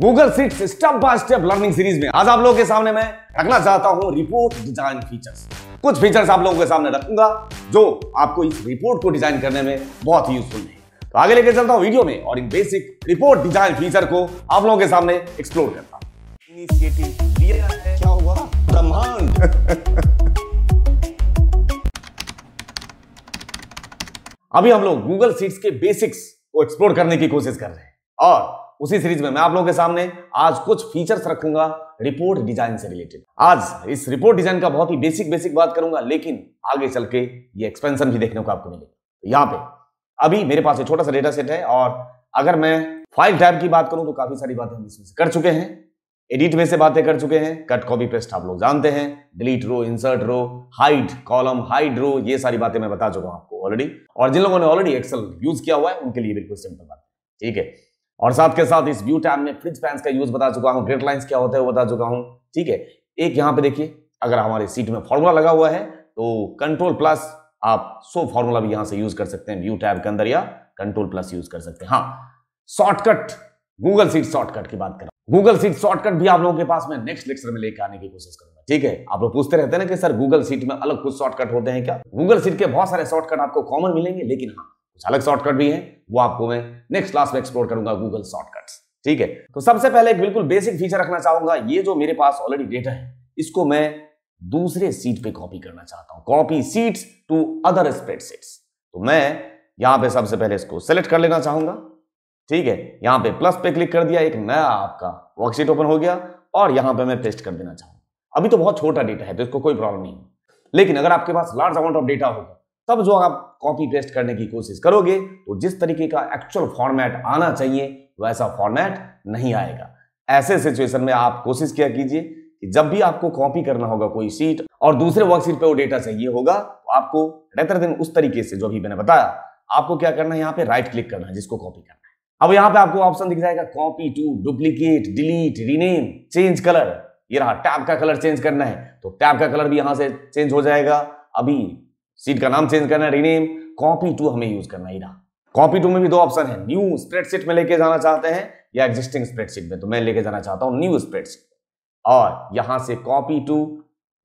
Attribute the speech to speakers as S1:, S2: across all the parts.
S1: Google sheet step by step learning series में आज आप लोगों के सामने मैं रखना चाहता हूं रिपोर्ट डिजाइन फीचर्स कुछ फीचर्स आप लोगों के सामने रखूंगा जो आपको इस रिपोर्ट को डिजाइन करने में बहुत ही यूजफुल है तो आगे लेकर चलता हूं वीडियो में और इन बेसिक रिपोर्ट डिजाइन फीचर को आप लोगों के सामने एक्सप्लोर करता हूं ब्रह्मांड अभी हम लोग गूगल सीट्स के बेसिक्स को एक्सप्लोर करने की कोशिश कर रहे हैं और उसी सीरीज में मैं आप लोगों के सामने आज कुछ फीचर्स रखूंगा रिपोर्ट डिजाइन से रिलेटेड आज इस रिपोर्ट डिजाइन का बहुत ही बेसिक बेसिक बात करूंगा लेकिन आगे चल के ये एक्सपेंशन भी देखने को आपको मिलेगा तो यहाँ पे अभी मेरे पास एक छोटा सा डेटा सेट है और अगर मैं फाइल टाइप की बात करूं तो काफी सारी बातें हम इसमें से कर चुके हैं एडिट में से बातें कर चुके हैं कट कॉपी पेस्ट आप लोग जानते हैं delete row insert row hide column hide row ये सारी बातें मैं बता चुका हूं आपको ऑलरेडी और जिन लोगों ने ऑलरेडी एक्सेल यूज किया हुआ है उनके लिए बिल्कुल सिंपल बात ठीक है और साथ के साथ इस व्यू टैब में फ्रिज फैंस का यूज बता चुका हूं ग्रेट लाइंस क्या होते हैं वो बता चुका हूं ठीक है एक यहां पे देखिए अगर हमारे सीट में फॉर्मूला लगा हुआ है तो कंट्रोल प्लस आप सो फॉर्मूला भी यहां से यूज कर सकते हैं व्यू टैब के अंदर या कंट्रोल प्लस यूज कर सकते हैं हाँ शॉर्टकट गूगल सीट शॉर्टकट की बात कर गूगल सीट शॉर्टकट भी आप लोगों के पास में नेक्स्ट लेक्चर में लेकर आने की कोशिश करूंगा ठीक है आप लोग पूछते रहते हैं ना कि सर गूगल सीट में अलग कुछ शॉर्टकट होते हैं क्या गूगल सीट के बहुत सारे शॉर्टकट आपको कॉमन मिलेंगे लेकिन हाँ अलग शॉर्टकट भी है वो आपको मैं नेक्स्ट क्लास में एक्सप्लोर करूंगा गूगल शॉर्टकट ठीक है तो सबसे पहले एक बिल्कुल बेसिक फीचर रखना चाहूंगा ये जो मेरे पास ऑलरेडी डेटा है इसको मैं दूसरे सीट पे कॉपी करना चाहता हूं copy sheets to other spreadsheets तो मैं यहां पे सबसे पहले इसको सेलेक्ट कर लेना चाहूंगा ठीक है यहां पे प्लस पे क्लिक कर दिया एक नया आपका वर्कशीट ओपन हो गया और यहां पे मैं पेस्ट कर देना चाहूंगा अभी तो बहुत छोटा डेटा है तो इसको कोई प्रॉब्लम नहीं लेकिन अगर आपके पास लार्ज अमाउंट ऑफ डेटा होगा तब जो आप कॉपी पेस्ट करने की कोशिश करोगे तो जिस तरीके का एक्चुअल फॉर्मेट आना चाहिए वैसा फॉर्मेट नहीं आएगा ऐसे सिचुएशन में आप कोशिश किया कीजिए कि जब भी आपको कॉपी करना होगा कोई सीट और दूसरे वर्कशीट पे वो डेटा चाहिए होगा तो आपको रेतर दिन उस तरीके से जो भी मैंने बताया आपको क्या करना है यहाँ पे राइट क्लिक करना है जिसको कॉपी करना है अब यहाँ पे आपको ऑप्शन दिख जाएगा copy to duplicate delete rename change colour ये रहा टैब का कलर चेंज करना है तो टैब का कलर भी यहां से चेंज हो जाएगा अभी सीट का नाम चेंज करना है रीनेम कॉपी टू हमें यूज करना ही रहा कॉपी टू में भी दो ऑप्शन है न्यू स्प्रेडशीट में लेके जाना चाहते हैं या एग्जिस्टिंग स्प्रेडशीट में तो मैं लेके जाना चाहता हूं न्यू स्प्रेडशीट और यहां से कॉपी टू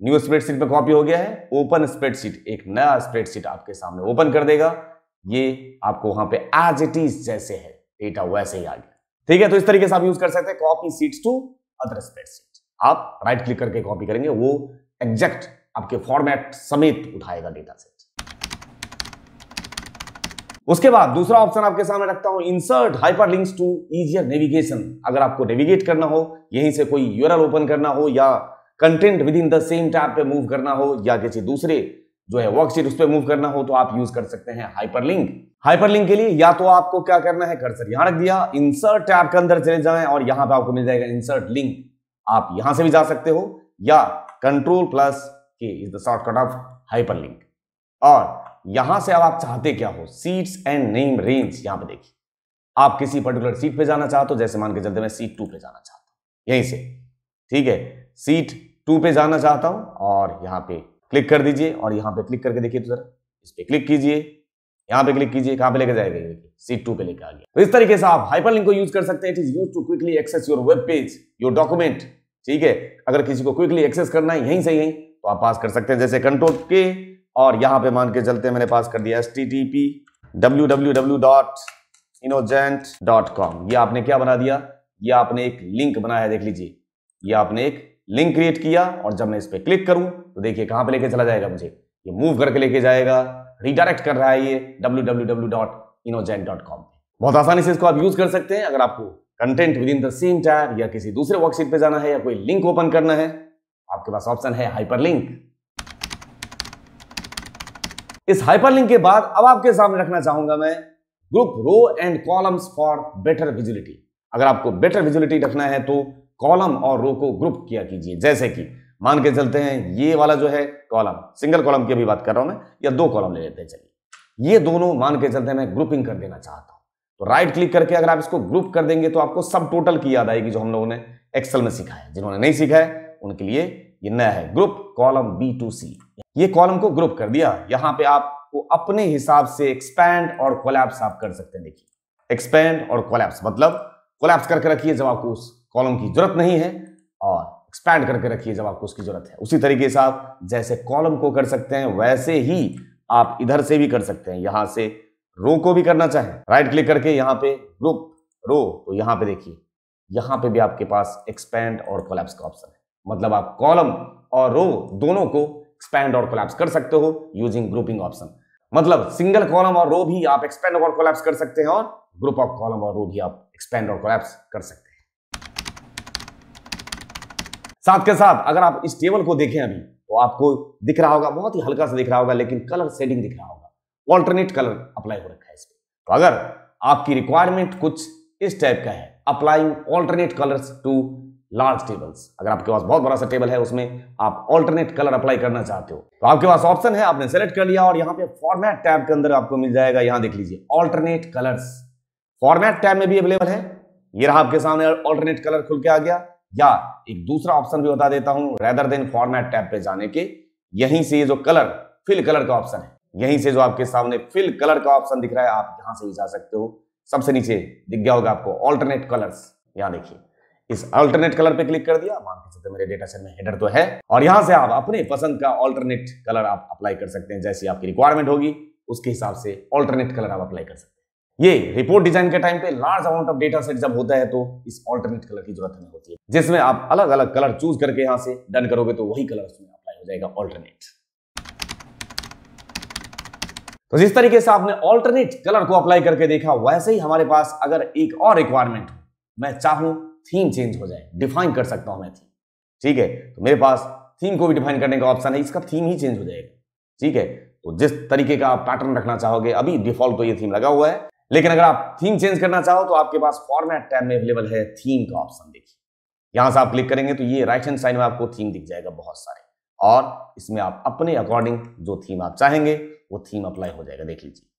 S1: न्यू स्प्रेडशीट में कॉपी हो गया है ओपन स्प्रेडशीट एक नया स्प्रेडशीट आपके सामने ओपन कर देगा ये आपको वहां पे एज इट इज जैसे है डेटा वैसे ही आ गया ठीक है तो इस तरीके से आप यूज कर सकते हैं copy sheets to other spreadsheet आप राइट क्लिक करके कॉपी करेंगे वो एग्जैक्ट आपके फॉर्मेट समेत उठाएगा डेटा सेट उसके बाद दूसरा ऑप्शन आपके सामने रखता हूं insert hyperlinks to easier navigation अगर आपको नेविगेट करना हो यहीं से कोई यूरल ओपन करना हो या content within the same tab पे मूव करना हो या किसी दूसरे जो है वर्कशीट उस पर मूव करना हो तो आप यूज कर सकते हैं हाइपर लिंक हाइपर लिंक के लिए या तो आपको क्या करना है कर्सर यहां रख दिया इंसर्ट टैब के अंदर चले जाए और यहां पर आपको मिल जाएगा इंसर्ट लिंक आप यहां से भी जा सकते हो या control plus K is the shortcut of hyperlink और यहां से अब आप चाहते क्या हो सीट्स एंड नेम रेंज यहां पे देखिए आप किसी पर्टिकुलर सीट पे जाना चाहते हो जैसे मान के चलते मैं सीट टू पे जाना चाहता हूं यहीं से ठीक है सीट टू पे जाना चाहता हूं और यहां पे क्लिक कर दीजिए और यहां पे क्लिक करके देखिए तो जरा इस पे क्लिक कीजिए यहां पे क्लिक कीजिए कहां पे लेके जाएगा देखिए सीट टू पे लेके आ गया तो इस तरीके से आप हाइपरलिंक को यूज कर सकते हैं it is use to quickly access your web page your document ठीक है अगर किसी को क्विकली एक्सेस करना है यहीं से यहीं आप पास कर सकते हैं जैसे कंट्रोल के और यहां पे मान के चलते हैं मैंने पास कर दिया S T T P W W W dot innogent dot com ये आपने क्या बना दिया ये आपने एक लिंक बनाया देख लीजिए ये आपने एक लिंक क्रिएट किया और जब मैं इस पर क्लिक करूं तो देखिए कहां पे लेके चला जाएगा मुझे ये मूव करके लेके जाएगा रिडायरेक्ट कर रहा है ये www.inogen.com बहुत आसानी से इसको आप यूज कर सकते हैं अगर आपको content within the same tab या किसी दूसरे वर्कशीट पे जाना है या कोई लिंक ओपन करना है आपके पास ऑप्शन है हाइपरलिंक इस हाइपरलिंक के बाद अब आपके सामने रखना चाहूंगा मैं group row and columns for better visibility अगर आपको बेटर विजिलिटी रखना है तो कॉलम और रो को ग्रुप किया कीजिए जैसे कि मान के चलते हैं ये वाला जो है कॉलम सिंगल कॉलम की अभी बात कर रहा हूं मैं या दो कॉलम ले लेते हैं चलिए ये दोनों मान के चलते हैं मैं ग्रुपिंग कर देना चाहता हूं तो राइट क्लिक करके अगर आप इसको ग्रुप कर देंगे तो आपको सब टोटल की याद आएगी जो हम लोगों ने एक्सेल में सिखाया जिन्होंने नहीं सीखा है उनके लिए ये नया है group column B to C ये कॉलम को ग्रुप कर दिया यहां पे आपको अपने हिसाब से एक्सपैंड और कोलैप्स आप कर सकते हैं देखिए एक्सपैंड और कोलैप्स मतलब कोलैप्स करके रखिए जब आपको उस कॉलम की जरूरत नहीं है और एक्सपैंड करके रखिए जब आपको उसकी जरूरत है उसी तरीके से आप जैसे कॉलम को कर सकते हैं वैसे ही आप इधर से भी कर सकते हैं यहां से रो को भी करना चाहें राइट क्लिक करके यहां पे ग्रुप रो तो यहां पे देखिए यहां पे भी आपके पास एक्सपैंड और कोलैप्स का ऑप्शन है मतलब आप कॉलम और रो दोनों को एक्सपैंड और कोलैप्स कर सकते हो यूजिंग ग्रुपिंग ऑप्शन मतलब सिंगल कॉलम और रो भी आप एक्सपेंड और कोलैप्स कर सकते हैं और ग्रुप ऑफ कॉलम और रो भी आप एक्सपेंड और कोलैप्स कर सकते हैं साथ के साथ अगर आप इस टेबल को देखें अभी तो आपको दिख रहा होगा बहुत ही हल्का सा दिख रहा होगा लेकिन कलर सेटिंग दिख रहा होगा ऑल्टरनेट कलर अप्लाई हो रखा है इसमें तो अगर आपकी रिक्वायरमेंट कुछ इस टाइप का है applying alternate colours to large tables अगर आपके पास बहुत बड़ा सा टेबल है उसमें आप ऑल्टरनेट कलर अप्लाई करना चाहते हो तो आपके पास ऑप्शन है आपने सेलेक्ट कर लिया और यहाँ पे फॉर्मेट टैब के अंदर आपको मिल जाएगा यहाँ देख लीजिए ऑल्टरनेट कलर्स फॉर्मेट टैब में भी अवेलेबल है ये रहा आपके सामने ऑल्टरनेट कलर खुल के आ गया या एक दूसरा ऑप्शन भी बता देता हूं रेदर देन फॉर्मेट टैब पे जाने के यहीं से ये जो कलर फिल कलर का ऑप्शन है यहीं से जो आपके सामने फिल कलर का ऑप्शन दिख रहा है आप यहां से भी जा सकते हो सबसे नीचे दिख गया होगा आपको ऑल्टरनेट कलर्स यहां देखिए इस अल्टरनेट कलर पे क्लिक कर दिया मान सकते मेरे डेटा सेट में हेडर तो है और यहां से आप अपने पसंद का अल्टरनेट कलर आप अप्लाई कर सकते हैं जैसी आपकी रिक्वायरमेंट होगी उसके हिसाब से अल्टरनेट कलर आप अप्लाई कर सकते हैं ये रिपोर्ट डिजाइन के टाइम पे large amount of data set जब होता है तो इस ऑल्टरनेट कलर की जरूरत हमें होती है जिसमें आप अलग अलग कलर चूज करके यहाँ से डन करोगे तो वही कलर उसमें अप्लाई हो जाएगा ऑल्टरनेट तो जिस तरीके से आपने ऑल्टरनेट कलर को अप्लाई करके देखा वैसे ही हमारे पास अगर एक और रिक्वायरमेंट मैं चाहूं थीम चेंज हो जाए डिफाइन कर सकता हूं मैं थीम ठीक है तो मेरे पास थीम को भी डिफाइन करने का ऑप्शन है इसका थीम ही चेंज हो जाएगा ठीक है तो जिस तरीके का आप पैटर्न रखना चाहोगे अभी डिफॉल्ट तो ये थीम लगा हुआ है लेकिन अगर आप थीम चेंज करना चाहो तो आपके पास फॉर्मेट टैब में अवेलेबल है थीम का ऑप्शन देखिए यहां से आप क्लिक करेंगे तो ये राइट हैंड साइड में आपको थीम दिख जाएगा बहुत सारे और इसमें आप अपने अकॉर्डिंग जो थीम आप चाहेंगे वो थीम अप्लाई हो जाएगा देख लीजिए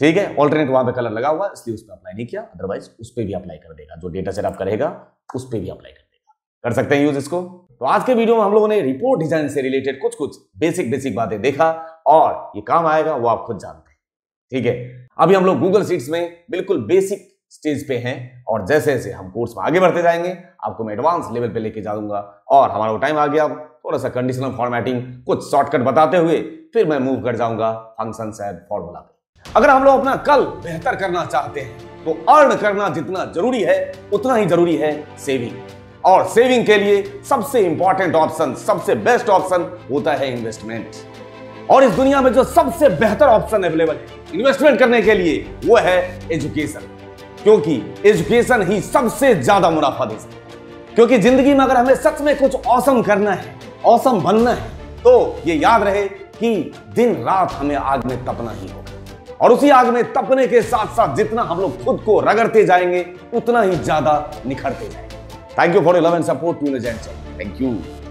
S1: ठीक है ऑल्टरनेट वहां पे कलर लगा हुआ इसलिए उस पर अप्लाई नहीं किया अदरवाइज उस पर भी अप्लाई कर देगा जो डेटा सेट आप करेगा उस पर भी अप्लाई कर देगा कर सकते हैं यूज इसको तो आज के वीडियो में हम लोगों ने रिपोर्ट डिजाइन से रिलेटेड कुछ कुछ बेसिक बेसिक बातें देखा और ये काम आएगा वो आप खुद जानते हैं ठीक है अभी हम लोग गूगल सीट्स में बिल्कुल बेसिक स्टेज पे हैं और जैसे जैसे हम कोर्स में आगे बढ़ते जाएंगे आपको मैं एडवांस लेवल पे लेके जाऊंगा और हमारा टाइम आ गया थोड़ा सा कंडीशनल फॉर्मेटिंग कुछ शॉर्टकट बताते हुए फिर मैं मूव कर जाऊंगा फंक्शन एंड फॉर्मूला पे अगर हम लोग अपना कल बेहतर करना चाहते हैं तो अर्न करना जितना जरूरी है उतना ही जरूरी है सेविंग और सेविंग के लिए सबसे इंपॉर्टेंट ऑप्शन सबसे बेस्ट ऑप्शन होता है इन्वेस्टमेंट और इस दुनिया में जो सबसे बेहतर ऑप्शन अवेलेबल है इन्वेस्टमेंट करने के लिए वो है एजुकेशन क्योंकि एजुकेशन ही सबसे ज्यादा मुनाफा दे सकता क्योंकि जिंदगी में अगर हमें सच में कुछ औसम करना है औसम बनना है तो ये याद रहे कि दिन रात हमें आग में तपना ही होगा और उसी आग में तपने के साथ साथ जितना हम लोग खुद को रगड़ते जाएंगे उतना ही ज्यादा निखरते जाएंगे thank you for love and support to legend thank you